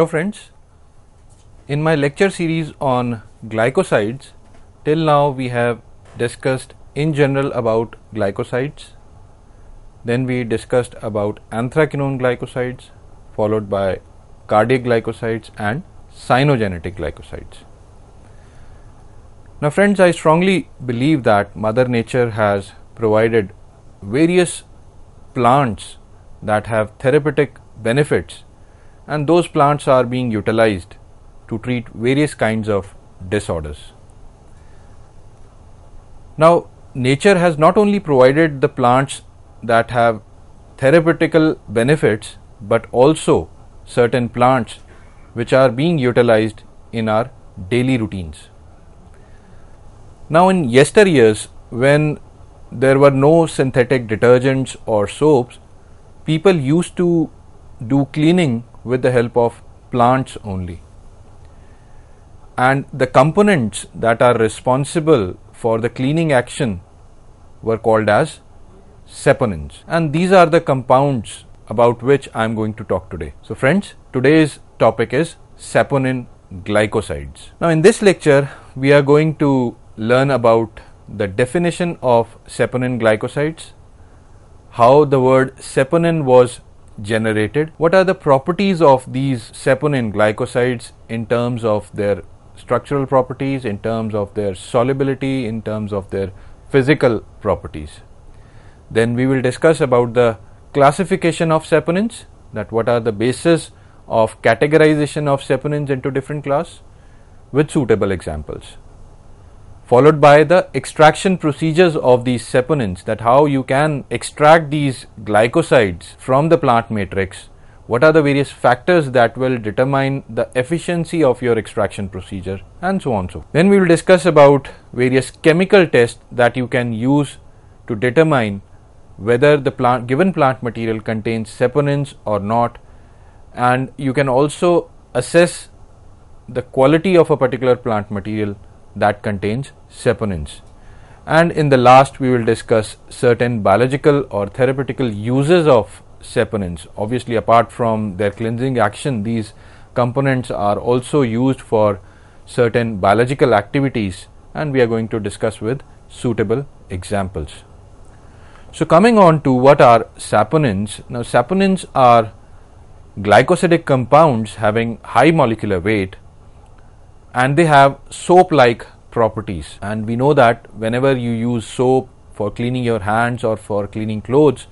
Hello friends, in my lecture series on glycosides, till now we have discussed in general about glycosides, then we discussed about anthraquinone glycosides, followed by cardiac glycosides and cyanogenetic glycosides. Now friends, I strongly believe that mother nature has provided various plants that have therapeutic benefits and those plants are being utilized to treat various kinds of disorders. Now, nature has not only provided the plants that have therapeutical benefits but also certain plants which are being utilized in our daily routines. Now, in yesteryears, when there were no synthetic detergents or soaps, people used to do cleaning with the help of plants only. And the components that are responsible for the cleaning action were called as saponins. And these are the compounds about which I am going to talk today. So, friends, today's topic is saponin glycosides. Now, in this lecture, we are going to learn about the definition of saponin glycosides, how the word saponin was generated. What are the properties of these saponin glycosides in terms of their structural properties, in terms of their solubility, in terms of their physical properties. Then we will discuss about the classification of saponins that what are the basis of categorization of saponins into different class with suitable examples followed by the extraction procedures of these saponins that how you can extract these glycosides from the plant matrix what are the various factors that will determine the efficiency of your extraction procedure and so on so then we will discuss about various chemical tests that you can use to determine whether the plant given plant material contains saponins or not and you can also assess the quality of a particular plant material that contains saponins. And in the last, we will discuss certain biological or therapeutical uses of saponins. Obviously, apart from their cleansing action, these components are also used for certain biological activities, and we are going to discuss with suitable examples. So, coming on to what are saponins. Now, saponins are glycosidic compounds having high molecular weight and they have soap like properties. And we know that whenever you use soap for cleaning your hands or for cleaning clothes,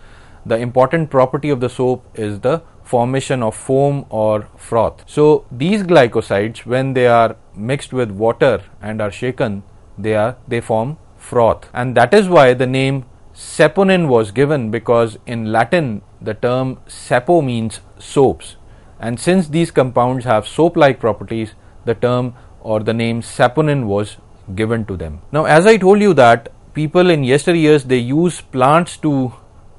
the important property of the soap is the formation of foam or froth. So, these glycosides, when they are mixed with water and are shaken, they are they form froth, and that is why the name saponin was given because in Latin the term sapo means soaps, and since these compounds have soap-like properties, the term or the name saponin was given to them. Now, as I told you that people in yesteryears they use plants to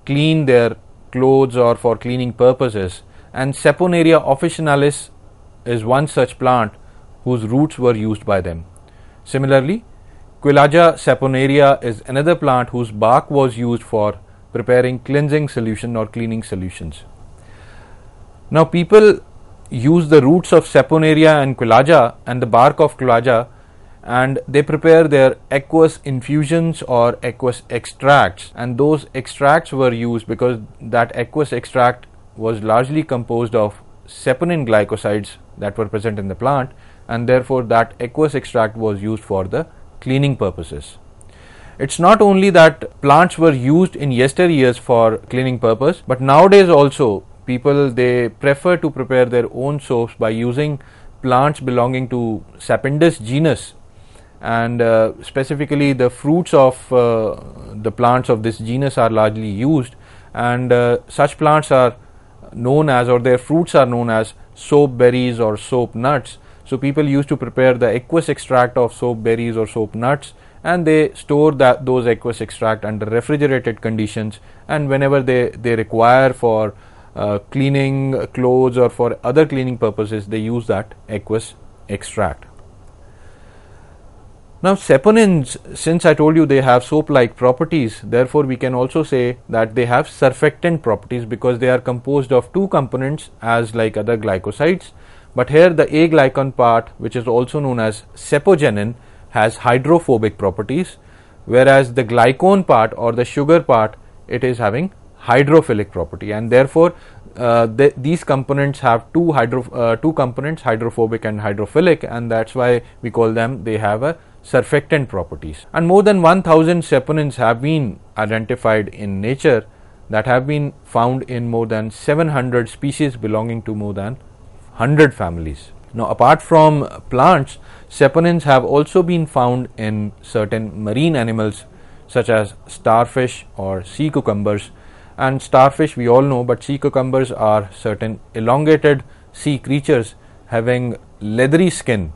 clean their clothes or for cleaning purposes and Saponaria officinalis is one such plant whose roots were used by them. Similarly, Quillaja saponaria is another plant whose bark was used for preparing cleansing solution or cleaning solutions. Now, people use the roots of saponaria and Quillaja and the bark of Quillaja and they prepare their aqueous infusions or aqueous extracts and those extracts were used because that aqueous extract was largely composed of saponin glycosides that were present in the plant and therefore that aqueous extract was used for the cleaning purposes. It's not only that plants were used in yesteryears for cleaning purpose but nowadays also people they prefer to prepare their own soaps by using plants belonging to sapindus genus and uh, specifically the fruits of uh, the plants of this genus are largely used and uh, such plants are known as or their fruits are known as soap berries or soap nuts. So, people used to prepare the aqueous extract of soap berries or soap nuts and they store that those aqueous extract under refrigerated conditions and whenever they, they require for uh, cleaning clothes or for other cleaning purposes they use that aqueous extract. Now saponins, since I told you they have soap-like properties, therefore we can also say that they have surfactant properties because they are composed of two components as like other glycosides. But here the A-glycan part, which is also known as sapogenin, has hydrophobic properties, whereas the glycone part or the sugar part, it is having hydrophilic property and therefore uh, th these components have two hydro uh, two components hydrophobic and hydrophilic and that's why we call them they have a surfactant properties. And more than 1000 saponins have been identified in nature that have been found in more than 700 species belonging to more than 100 families. Now, apart from plants, saponins have also been found in certain marine animals such as starfish or sea cucumbers. And starfish we all know, but sea cucumbers are certain elongated sea creatures having leathery skin,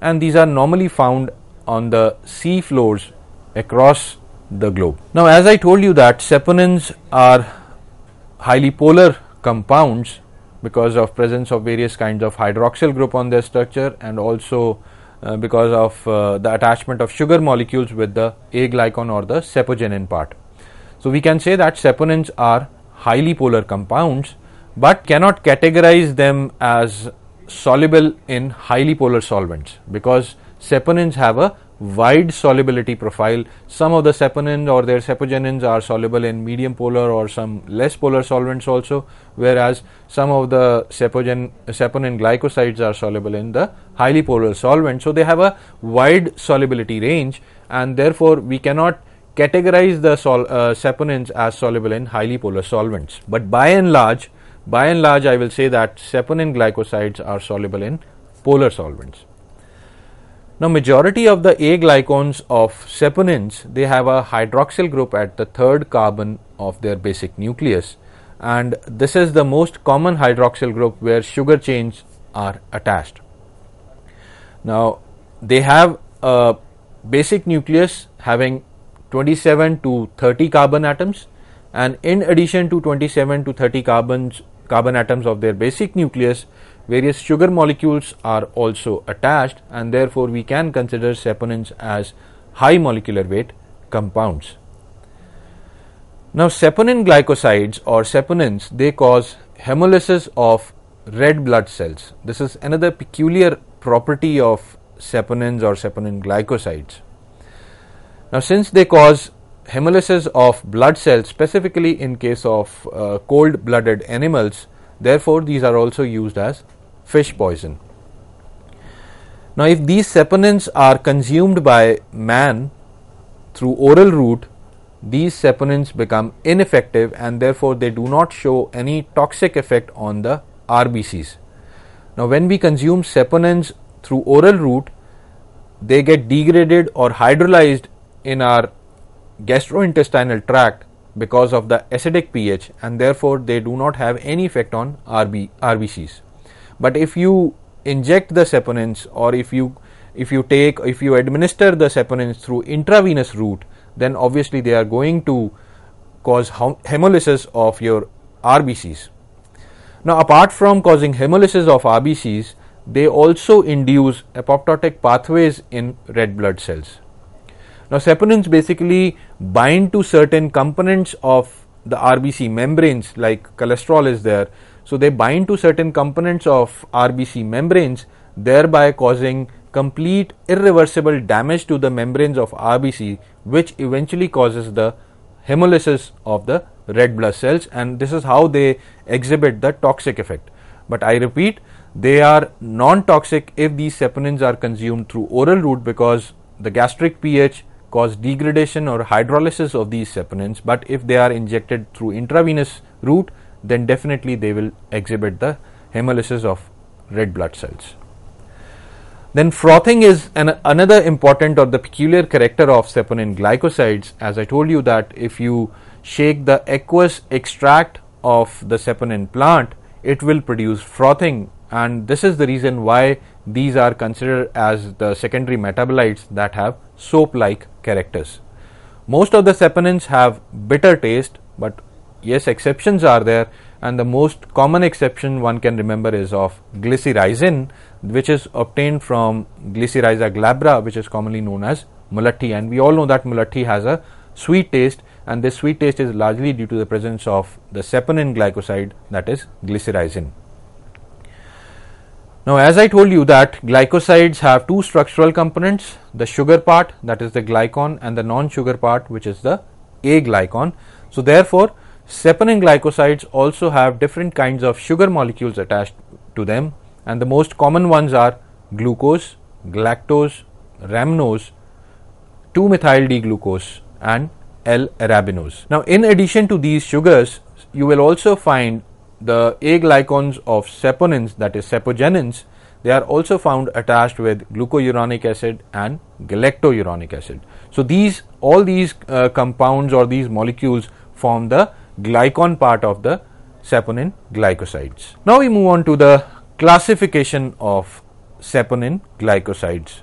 and these are normally found on the sea floors across the globe. Now, as I told you that saponins are highly polar compounds because of presence of various kinds of hydroxyl group on their structure and also uh, because of uh, the attachment of sugar molecules with the A or the sapogenin part. So, we can say that saponins are highly polar compounds, but cannot categorize them as soluble in highly polar solvents because Saponins have a wide solubility profile. Some of the saponins or their sapogenins are soluble in medium polar or some less polar solvents also, whereas some of the sapogen, saponin glycosides are soluble in the highly polar solvent. So they have a wide solubility range and therefore we cannot categorize the sol, uh, saponins as soluble in highly polar solvents. But by and large, by and large I will say that saponin glycosides are soluble in polar solvents. Now majority of the A of saponins they have a hydroxyl group at the third carbon of their basic nucleus and this is the most common hydroxyl group where sugar chains are attached. Now they have a basic nucleus having 27 to 30 carbon atoms and in addition to 27 to 30 carbons carbon atoms of their basic nucleus Various sugar molecules are also attached and therefore we can consider saponins as high molecular weight compounds. Now saponin glycosides or saponins they cause hemolysis of red blood cells. This is another peculiar property of saponins or saponin glycosides. Now since they cause hemolysis of blood cells specifically in case of uh, cold blooded animals therefore these are also used as fish poison. Now, if these saponins are consumed by man through oral route, these saponins become ineffective and therefore they do not show any toxic effect on the RBCs. Now, when we consume saponins through oral route, they get degraded or hydrolyzed in our gastrointestinal tract because of the acidic pH and therefore they do not have any effect on RB, RBCs. But if you inject the saponins or if you if you take if you administer the saponins through intravenous route, then obviously they are going to cause hemolysis of your RBCs. Now, apart from causing hemolysis of RBCs, they also induce apoptotic pathways in red blood cells. Now, saponins basically bind to certain components of the RBC membranes, like cholesterol is there. So they bind to certain components of RBC membranes, thereby causing complete irreversible damage to the membranes of RBC, which eventually causes the hemolysis of the red blood cells, and this is how they exhibit the toxic effect. But I repeat, they are non toxic if these saponins are consumed through oral route because the gastric pH cause degradation or hydrolysis of these saponins but if they are injected through intravenous route then definitely they will exhibit the hemolysis of red blood cells. Then frothing is an, another important or the peculiar character of saponin glycosides. As I told you that if you shake the aqueous extract of the saponin plant, it will produce frothing and this is the reason why these are considered as the secondary metabolites that have soap-like characters. Most of the saponins have bitter taste but Yes, exceptions are there, and the most common exception one can remember is of glycyrrhizin, which is obtained from Glycyrrhiza glabra, which is commonly known as mulatti. And we all know that mulatti has a sweet taste, and this sweet taste is largely due to the presence of the saponin glycoside, that is glycyrrhizin. Now, as I told you that glycosides have two structural components, the sugar part that is the glycon and the non-sugar part which is the A glycon. So, therefore, Saponin glycosides also have different kinds of sugar molecules attached to them and the most common ones are glucose, galactose, rhamnose, 2-methyl-D-glucose and L-arabinose. Now in addition to these sugars, you will also find the A glycons of saponins that is sapogenins they are also found attached with glucouronic acid and galactouronic acid. So these all these uh, compounds or these molecules form the Glycon part of the saponin glycosides. Now we move on to the classification of saponin glycosides.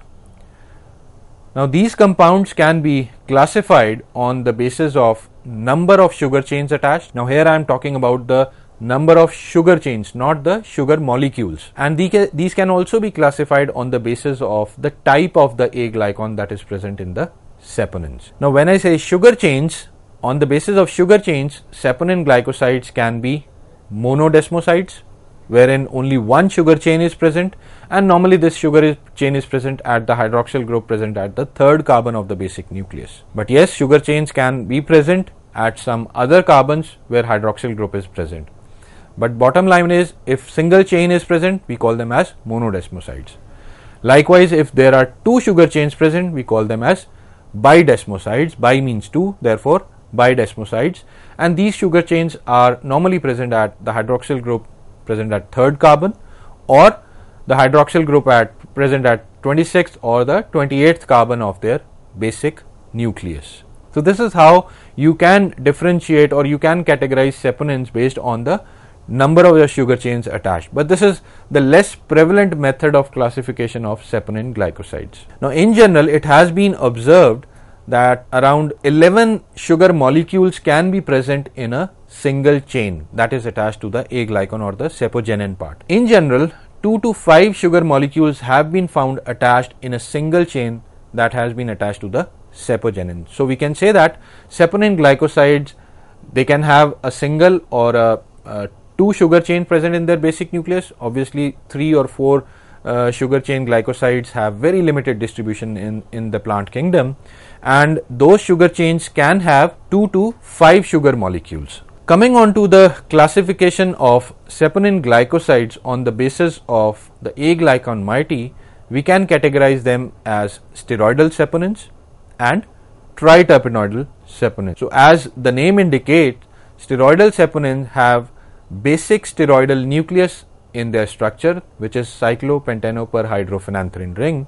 Now these compounds can be classified on the basis of number of sugar chains attached. Now here I am talking about the number of sugar chains not the sugar molecules and these can also be classified on the basis of the type of the A that is present in the saponins. Now when I say sugar chains on the basis of sugar chains, saponin glycosides can be monodesmosides, wherein only one sugar chain is present, and normally this sugar is, chain is present at the hydroxyl group present at the third carbon of the basic nucleus. But yes, sugar chains can be present at some other carbons where hydroxyl group is present. But bottom line is if single chain is present, we call them as monodesmosides. Likewise, if there are two sugar chains present, we call them as bidesmosides. Bi means two, therefore by desmosides and these sugar chains are normally present at the hydroxyl group present at third carbon or the hydroxyl group at present at 26th or the 28th carbon of their basic nucleus. So, this is how you can differentiate or you can categorize saponins based on the number of the sugar chains attached, but this is the less prevalent method of classification of saponin glycosides. Now, in general, it has been observed that around 11 sugar molecules can be present in a single chain that is attached to the A-glycan or the sapogenin part. In general, 2 to 5 sugar molecules have been found attached in a single chain that has been attached to the sapogenin. So, we can say that saponin glycosides they can have a single or a, a two sugar chain present in their basic nucleus obviously 3 or 4 uh, sugar chain glycosides have very limited distribution in, in the plant kingdom and those sugar chains can have 2 to 5 sugar molecules. Coming on to the classification of saponin glycosides on the basis of the A moiety, we can categorize them as steroidal saponins and triterpenoidal saponins. So, as the name indicates, steroidal saponins have basic steroidal nucleus in their structure, which is cyclopentanoperhydrophenanthrine ring.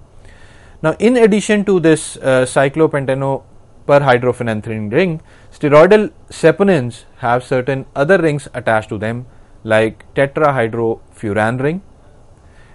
Now, in addition to this uh, cyclopentanoperhydrophenanthrine ring, steroidal saponins have certain other rings attached to them, like tetrahydrofuran ring.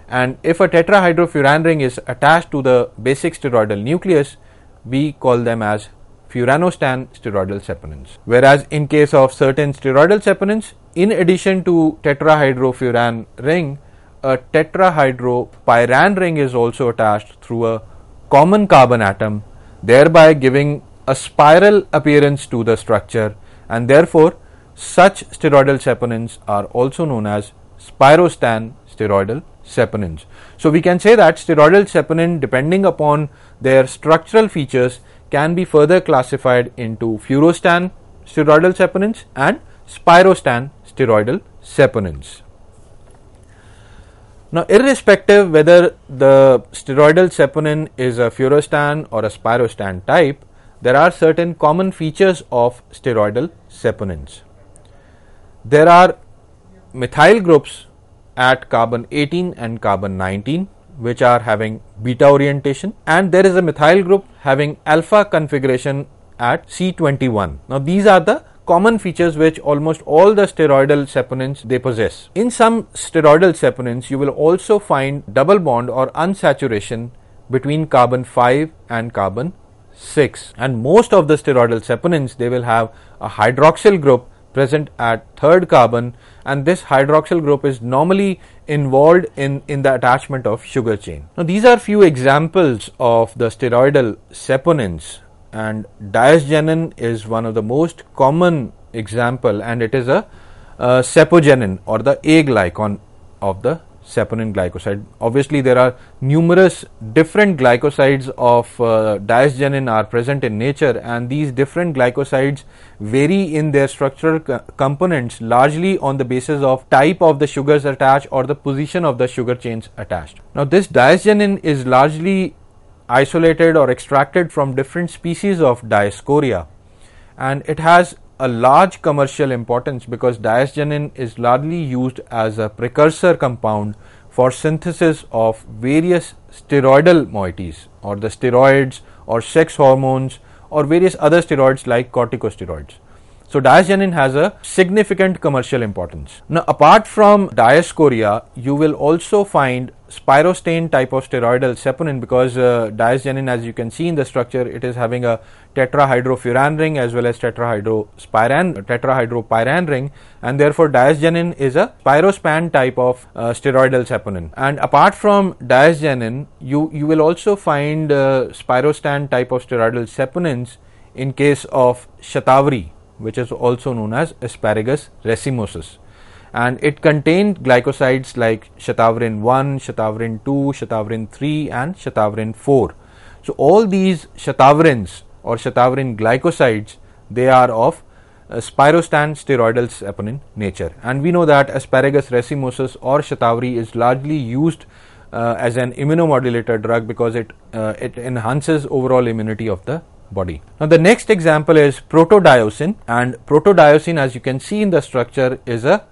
And if a tetrahydrofuran ring is attached to the basic steroidal nucleus, we call them as furanostan steroidal saponins. Whereas in case of certain steroidal saponins, in addition to tetrahydrofuran ring, a tetrahydropyran ring is also attached through a common carbon atom, thereby giving a spiral appearance to the structure, and therefore such steroidal saponins are also known as spirostan steroidal saponins. So we can say that steroidal saponin, depending upon their structural features, can be further classified into furostan steroidal saponins and spirostan steroidal saponins. Now, irrespective whether the steroidal saponin is a furostan or a spirostan type, there are certain common features of steroidal saponins. There are methyl groups at carbon 18 and carbon 19 which are having beta orientation and there is a methyl group having alpha configuration at C21. Now, these are the common features which almost all the steroidal saponins they possess. In some steroidal saponins, you will also find double bond or unsaturation between carbon 5 and carbon 6 and most of the steroidal saponins they will have a hydroxyl group present at third carbon and this hydroxyl group is normally involved in, in the attachment of sugar chain. Now these are few examples of the steroidal saponins and diasgenin is one of the most common example and it is a uh, or the A glycan of the saponin glycoside. Obviously, there are numerous different glycosides of uh, are present in nature and these different glycosides vary in their structural co- components largely on the basis of type of the sugars attached or the position of the sugar chains attached. Now, this diasgenin is largely isolated or extracted from different species of Dioscorea, and it has a large commercial importance because Diosgenin is largely used as a precursor compound for synthesis of various steroidal moieties or the steroids or sex hormones or various other steroids like corticosteroids. So diacenin has a significant commercial importance. Now apart from diascoria, you will also find spirostain type of steroidal saponin because uh, as you can see in the structure it is having a tetrahydrofuran ring as well as tetrahydrospiran tetrahydropyran ring and therefore diacenin is a pyrospan type of uh, steroidal saponin and apart from diacenin you you will also find uh, spirostan type of steroidal saponins in case of shatavari which is also known as asparagus racemosus and it contained glycosides like shatavarin 1, shatavarin 2, shatavarin 3 and shatavarin 4. So all these shatavarins or shatavarin glycosides they are of uh, spirostan steroidal saponin nature and we know that asparagus racemosus or shatavari is largely used uh, as an immunomodulator drug because it uh, it enhances overall immunity of the body. Now the next example is protodiocin and protodiocin as you can see in the structure is a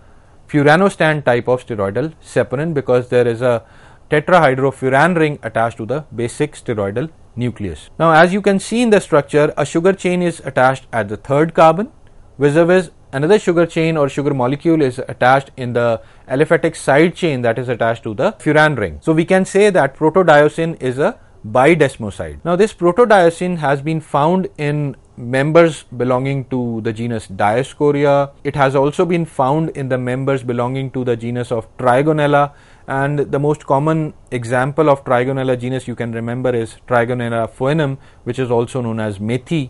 furanostan type of steroidal saponin because there is a tetrahydrofuran ring attached to the basic steroidal nucleus. Now as you can see in the structure a sugar chain is attached at the third carbon vis-a-vis another sugar chain or sugar molecule is attached in the aliphatic side chain that is attached to the furan ring. So we can say that protodiocin is a by desmoside. Now, this protodiacin has been found in members belonging to the genus Dioscorea. It has also been found in the members belonging to the genus of Trigonella. And the most common example of Trigonella genus you can remember is Trigonella foenum, which is also known as methi.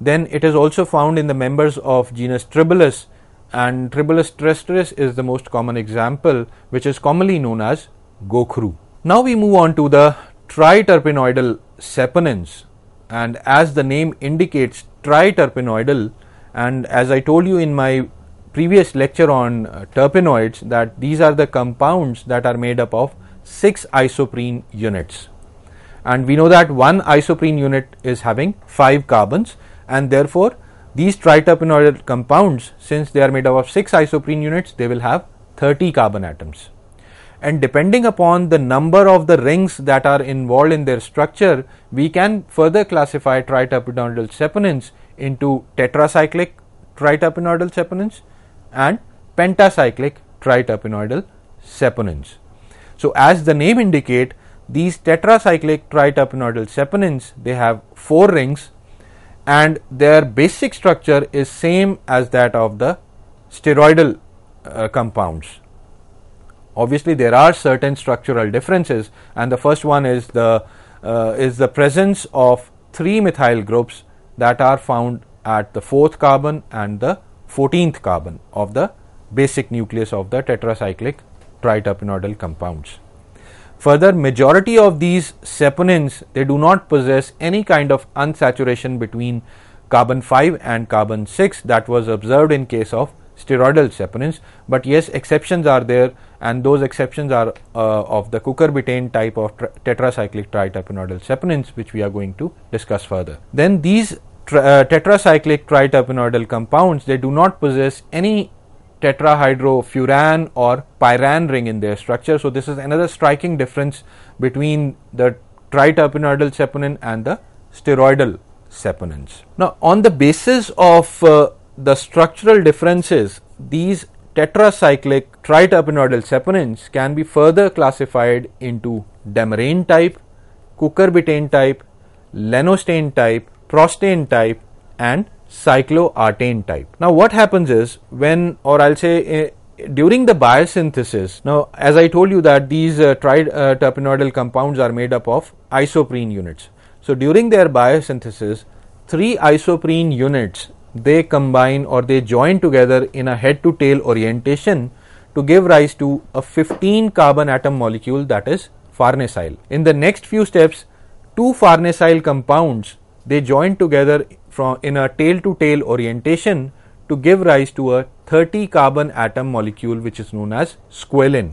Then it is also found in the members of genus Tribulus, and Tribulus terrestris is the most common example, which is commonly known as gokru. Now we move on to the triterpenoidal saponins and as the name indicates triterpenoidal and as I told you in my previous lecture on uh, terpenoids that these are the compounds that are made up of 6 isoprene units and we know that one isoprene unit is having 5 carbons and therefore these triterpenoidal compounds since they are made up of 6 isoprene units they will have 30 carbon atoms and depending upon the number of the rings that are involved in their structure, we can further classify triterpenoidal saponins into tetracyclic triterpenoidal saponins and pentacyclic triterpenoidal saponins. So, as the name indicate, these tetracyclic triterpenoidal saponins they have four rings and their basic structure is same as that of the steroidal uh, compounds. Obviously, there are certain structural differences, and the first one is the uh, is the presence of three methyl groups that are found at the fourth carbon and the 14th carbon of the basic nucleus of the tetracyclic triterpenoidal compounds. Further, majority of these saponins they do not possess any kind of unsaturation between carbon 5 and carbon 6 that was observed in case of steroidal saponins. But yes, exceptions are there, and those exceptions are uh, of the cucurbitane type of tri- tetracyclic triterpenoidal saponins, which we are going to discuss further. Then these tri- uh, tetracyclic triterpenoidal compounds they do not possess any tetrahydrofuran or pyran ring in their structure. So this is another striking difference between the triterpenoidal saponin and the steroidal saponins. Now, on the basis of uh, the structural differences, these tetracyclic triterpenoidal saponins can be further classified into demerane type, cucurbitane type, lanostane type, prostane type, and cycloartane type. Now, what happens is when, or I'll say, uh, during the biosynthesis, now as I told you that these uh, triterpenoidal uh, compounds are made up of isoprene units. So, during their biosynthesis, three isoprene units they combine or they join together in a head to tail orientation to give rise to a 15 carbon atom molecule that is farnesyl. In the next few steps, two farnesyl compounds they join together from in a tail to tail orientation to give rise to a 30 carbon atom molecule which is known as squalene.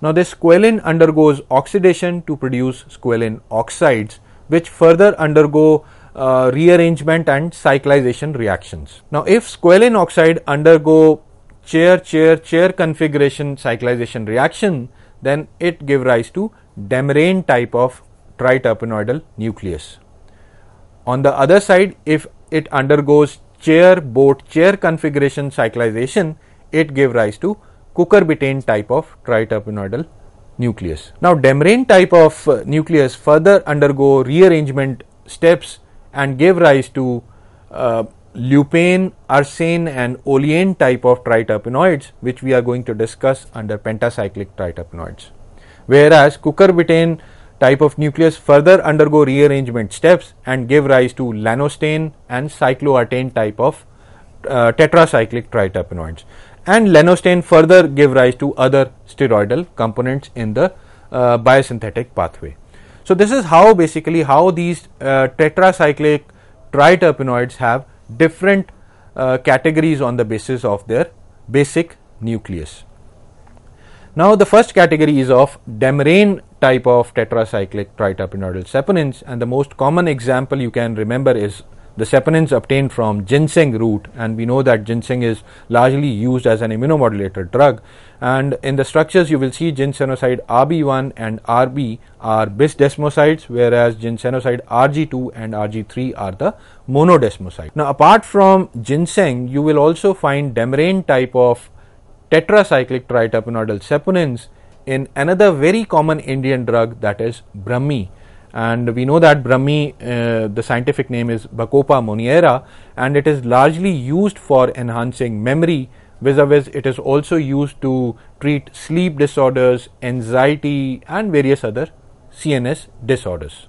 Now this squalene undergoes oxidation to produce squalene oxides which further undergo uh, rearrangement and cyclization reactions. Now, if squalene oxide undergo chair chair chair configuration cyclization reaction, then it give rise to Demerane type of triterpenoidal nucleus. On the other side, if it undergoes chair boat chair configuration cyclization, it give rise to cucurbitane type of triterpenoidal nucleus. Now, Demerane type of uh, nucleus further undergo rearrangement steps and gave rise to uh, lupane, arsine and oleane type of triterpenoids which we are going to discuss under pentacyclic triterpenoids. Whereas cucurbitane type of nucleus further undergo rearrangement steps and give rise to lanostane and cycloartane type of uh, tetracyclic triterpenoids and lanostane further give rise to other steroidal components in the uh, biosynthetic pathway. So, this is how basically how these uh, tetracyclic triterpenoids have different uh, categories on the basis of their basic nucleus. Now, the first category is of Demerane type of tetracyclic triterpenoidal saponins and the most common example you can remember is the saponins obtained from ginseng root and we know that ginseng is largely used as an immunomodulator drug and in the structures you will see ginsenoside RB1 and RB are bisdesmosides whereas ginsenoside RG2 and RG3 are the monodesmosides. Now apart from ginseng you will also find demerane type of tetracyclic triterpenoidal saponins in another very common Indian drug that is Brahmi and we know that Brahmi, uh, the scientific name is Bacopa moniera, and it is largely used for enhancing memory. Vis-a-vis, it is also used to treat sleep disorders, anxiety, and various other CNS disorders.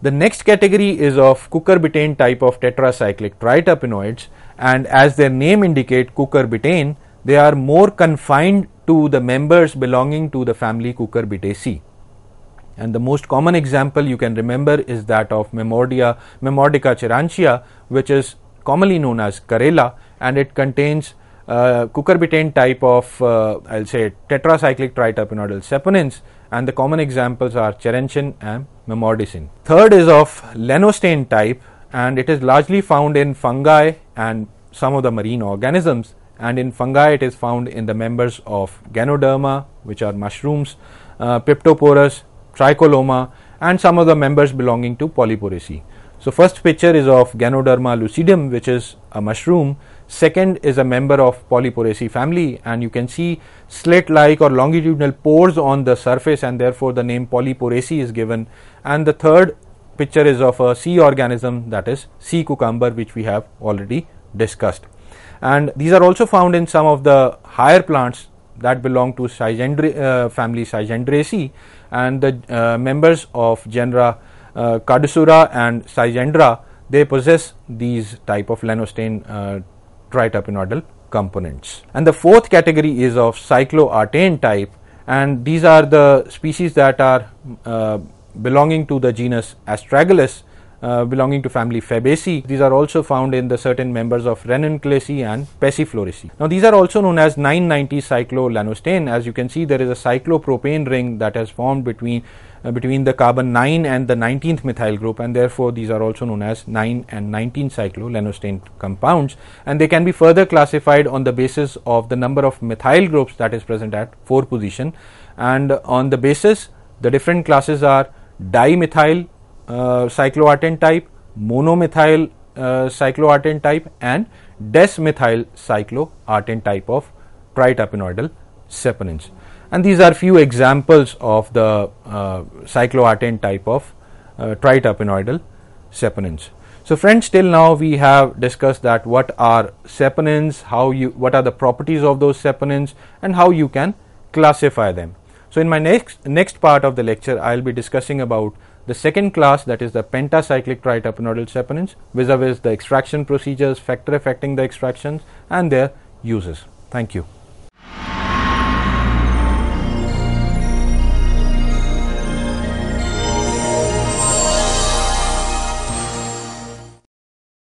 The next category is of cucurbitane type of tetracyclic triterpenoids, and as their name indicate, cucurbitane, they are more confined to the members belonging to the family Cucurbitaceae. And the most common example you can remember is that of Memordia, Memordica chirantia, which is commonly known as Karela, and it contains uh, cucurbitane type of, uh, I'll say, tetracyclic triterpenoidal saponins, and the common examples are cherenchin and memordicin. Third is of lenostain type, and it is largely found in fungi and some of the marine organisms. And in fungi, it is found in the members of Ganoderma, which are mushrooms, uh, Tricholoma and some of the members belonging to polyporaceae. So first picture is of Ganoderma lucidum, which is a mushroom. Second is a member of Polyporaceae family, and you can see slit-like or longitudinal pores on the surface, and therefore the name Polyporaceae is given. And the third picture is of a sea organism, that is sea cucumber, which we have already discussed. And these are also found in some of the higher plants that belong to Sygendri, uh, family Sygendraceae, and the uh, members of genera uh, and Sygendra they possess these type of lanostane triterpenoidal uh, components. And the fourth category is of cycloartane type and these are the species that are uh, belonging to the genus Astragalus uh, belonging to family Fabaceae. These are also found in the certain members of Ranunculaceae and Passifloraceae. Now these are also known as 990 cyclolanostane. As you can see, there is a cyclopropane ring that has formed between uh, between the carbon 9 and the 19th methyl group and therefore these are also known as 9 and 19 cyclolanostane compounds and they can be further classified on the basis of the number of methyl groups that is present at 4 position and on the basis the different classes are dimethyl uh, cycloheptane type, monomethyl uh, cycloheptane type and desmethyl cycloheptane type of triterpenoidal saponins. And these are few examples of the uh, type of uh, tritapenoidal saponins. So friends, till now we have discussed that what are saponins, how you, what are the properties of those saponins and how you can classify them. So in my next, next part of the lecture, I will be discussing about the second class, that is the pentacyclic triterpenoidal saponins, vis-a-vis the extraction procedures, factor affecting the extractions, and their uses. Thank you.